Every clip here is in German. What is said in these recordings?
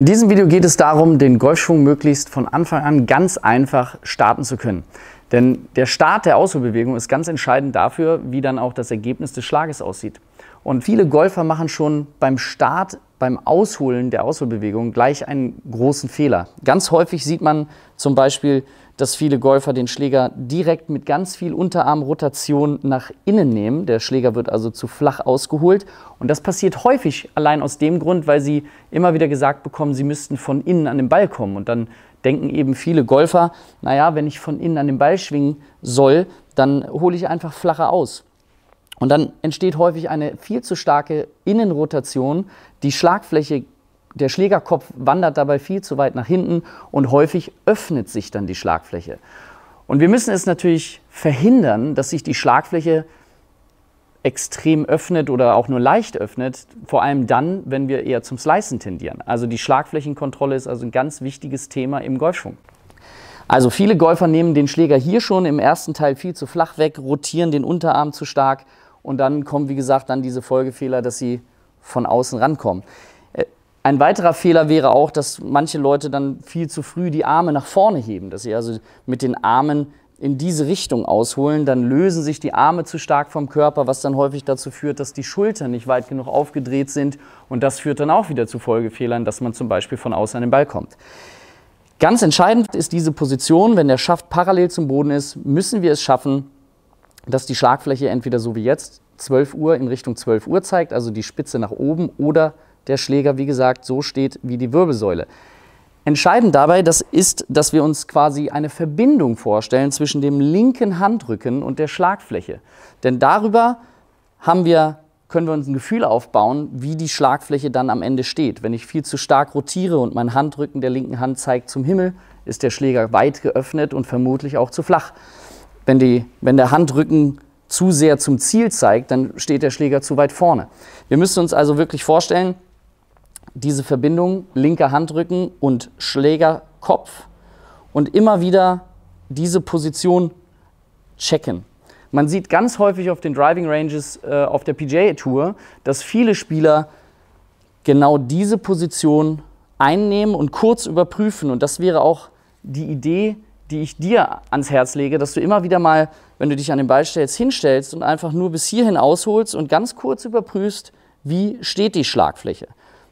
In diesem Video geht es darum, den Golfschwung möglichst von Anfang an ganz einfach starten zu können. Denn der Start der Ausholbewegung ist ganz entscheidend dafür, wie dann auch das Ergebnis des Schlages aussieht. Und viele Golfer machen schon beim Start, beim Ausholen der Ausholbewegung gleich einen großen Fehler. Ganz häufig sieht man zum Beispiel dass viele Golfer den Schläger direkt mit ganz viel Unterarmrotation nach innen nehmen. Der Schläger wird also zu flach ausgeholt. Und das passiert häufig allein aus dem Grund, weil sie immer wieder gesagt bekommen, sie müssten von innen an den Ball kommen. Und dann denken eben viele Golfer, naja, wenn ich von innen an den Ball schwingen soll, dann hole ich einfach flacher aus. Und dann entsteht häufig eine viel zu starke Innenrotation. Die Schlagfläche der Schlägerkopf wandert dabei viel zu weit nach hinten und häufig öffnet sich dann die Schlagfläche. Und wir müssen es natürlich verhindern, dass sich die Schlagfläche extrem öffnet oder auch nur leicht öffnet, vor allem dann, wenn wir eher zum Slicen tendieren. Also die Schlagflächenkontrolle ist also ein ganz wichtiges Thema im Golfschwung. Also viele Golfer nehmen den Schläger hier schon im ersten Teil viel zu flach weg, rotieren den Unterarm zu stark und dann kommen, wie gesagt, dann diese Folgefehler, dass sie von außen rankommen. Ein weiterer Fehler wäre auch, dass manche Leute dann viel zu früh die Arme nach vorne heben, dass sie also mit den Armen in diese Richtung ausholen, dann lösen sich die Arme zu stark vom Körper, was dann häufig dazu führt, dass die Schultern nicht weit genug aufgedreht sind und das führt dann auch wieder zu Folgefehlern, dass man zum Beispiel von außen an den Ball kommt. Ganz entscheidend ist diese Position, wenn der Schaft parallel zum Boden ist, müssen wir es schaffen, dass die Schlagfläche entweder so wie jetzt 12 Uhr in Richtung 12 Uhr zeigt, also die Spitze nach oben oder der Schläger, wie gesagt, so steht wie die Wirbelsäule. Entscheidend dabei das ist, dass wir uns quasi eine Verbindung vorstellen zwischen dem linken Handrücken und der Schlagfläche. Denn darüber haben wir, können wir uns ein Gefühl aufbauen, wie die Schlagfläche dann am Ende steht. Wenn ich viel zu stark rotiere und mein Handrücken der linken Hand zeigt zum Himmel, ist der Schläger weit geöffnet und vermutlich auch zu flach. Wenn, die, wenn der Handrücken zu sehr zum Ziel zeigt, dann steht der Schläger zu weit vorne. Wir müssen uns also wirklich vorstellen, diese Verbindung linker Handrücken und Schlägerkopf und immer wieder diese Position checken. Man sieht ganz häufig auf den Driving Ranges äh, auf der PGA Tour, dass viele Spieler genau diese Position einnehmen und kurz überprüfen. Und das wäre auch die Idee, die ich dir ans Herz lege, dass du immer wieder mal, wenn du dich an den Ball stellst, hinstellst und einfach nur bis hierhin ausholst und ganz kurz überprüfst, wie steht die Schlagfläche.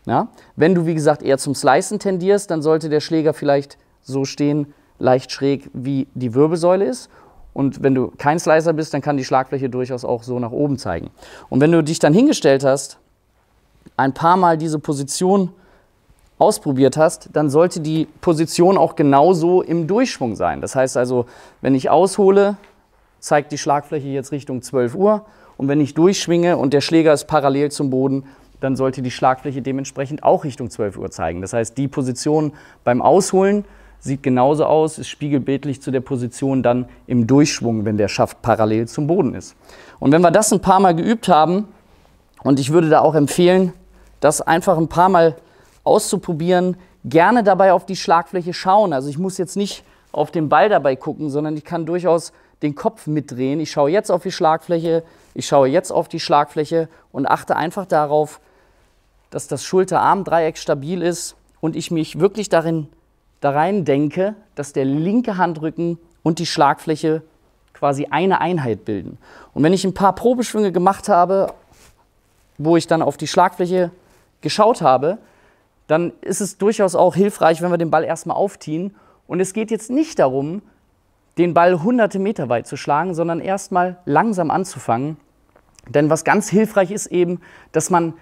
Ja? Wenn du, wie gesagt, eher zum Slicen tendierst, dann sollte der Schläger vielleicht so stehen, leicht schräg, wie die Wirbelsäule ist. Und wenn du kein Slicer bist, dann kann die Schlagfläche durchaus auch so nach oben zeigen. Und wenn du dich dann hingestellt hast, ein paar Mal diese Position ausprobiert hast, dann sollte die Position auch genauso im Durchschwung sein. Das heißt also, wenn ich aushole, zeigt die Schlagfläche jetzt Richtung 12 Uhr. Und wenn ich durchschwinge und der Schläger ist parallel zum Boden, dann sollte die Schlagfläche dementsprechend auch Richtung 12 Uhr zeigen. Das heißt, die Position beim Ausholen sieht genauso aus, ist spiegelbildlich zu der Position dann im Durchschwung, wenn der Schaft parallel zum Boden ist. Und wenn wir das ein paar Mal geübt haben, und ich würde da auch empfehlen, das einfach ein paar Mal auszuprobieren, gerne dabei auf die Schlagfläche schauen. Also ich muss jetzt nicht auf den Ball dabei gucken, sondern ich kann durchaus den Kopf mitdrehen. Ich schaue jetzt auf die Schlagfläche, ich schaue jetzt auf die Schlagfläche und achte einfach darauf, dass das Schulterarmdreieck stabil ist und ich mich wirklich darin da rein denke, dass der linke Handrücken und die Schlagfläche quasi eine Einheit bilden. Und wenn ich ein paar Probeschwünge gemacht habe, wo ich dann auf die Schlagfläche geschaut habe, dann ist es durchaus auch hilfreich, wenn wir den Ball erstmal aufziehen. Und es geht jetzt nicht darum, den Ball hunderte Meter weit zu schlagen, sondern erstmal langsam anzufangen. Denn was ganz hilfreich ist eben, dass man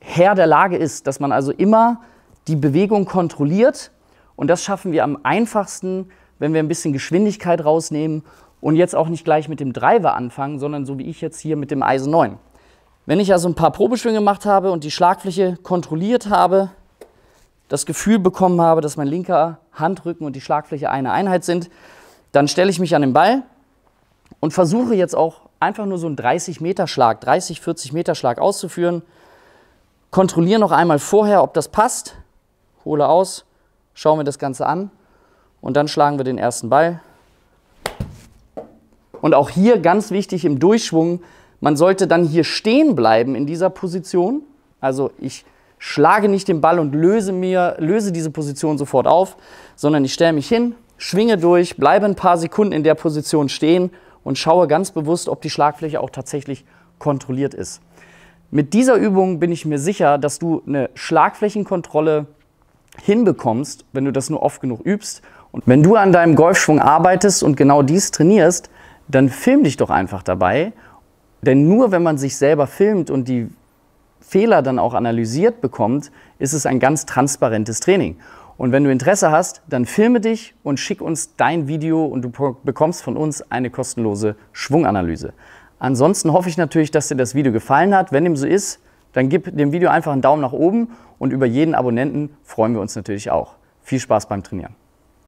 Herr der Lage ist, dass man also immer die Bewegung kontrolliert. Und das schaffen wir am einfachsten, wenn wir ein bisschen Geschwindigkeit rausnehmen und jetzt auch nicht gleich mit dem Driver anfangen, sondern so wie ich jetzt hier mit dem Eisen 9. Wenn ich also ein paar Probeschwünge gemacht habe und die Schlagfläche kontrolliert habe, das Gefühl bekommen habe, dass mein linker Handrücken und die Schlagfläche eine Einheit sind, dann stelle ich mich an den Ball und versuche jetzt auch einfach nur so einen 30-Meter-Schlag, 30, 40-Meter-Schlag auszuführen. Kontrolliere noch einmal vorher, ob das passt, hole aus, schaue mir das Ganze an und dann schlagen wir den ersten Ball. Und auch hier ganz wichtig im Durchschwung, man sollte dann hier stehen bleiben in dieser Position. Also ich schlage nicht den Ball und löse, mir, löse diese Position sofort auf, sondern ich stelle mich hin, schwinge durch, bleibe ein paar Sekunden in der Position stehen und schaue ganz bewusst, ob die Schlagfläche auch tatsächlich kontrolliert ist. Mit dieser Übung bin ich mir sicher, dass du eine Schlagflächenkontrolle hinbekommst, wenn du das nur oft genug übst. Und wenn du an deinem Golfschwung arbeitest und genau dies trainierst, dann film dich doch einfach dabei. Denn nur wenn man sich selber filmt und die Fehler dann auch analysiert bekommt, ist es ein ganz transparentes Training. Und wenn du Interesse hast, dann filme dich und schick uns dein Video und du bekommst von uns eine kostenlose Schwunganalyse. Ansonsten hoffe ich natürlich, dass dir das Video gefallen hat. Wenn dem so ist, dann gib dem Video einfach einen Daumen nach oben und über jeden Abonnenten freuen wir uns natürlich auch. Viel Spaß beim Trainieren.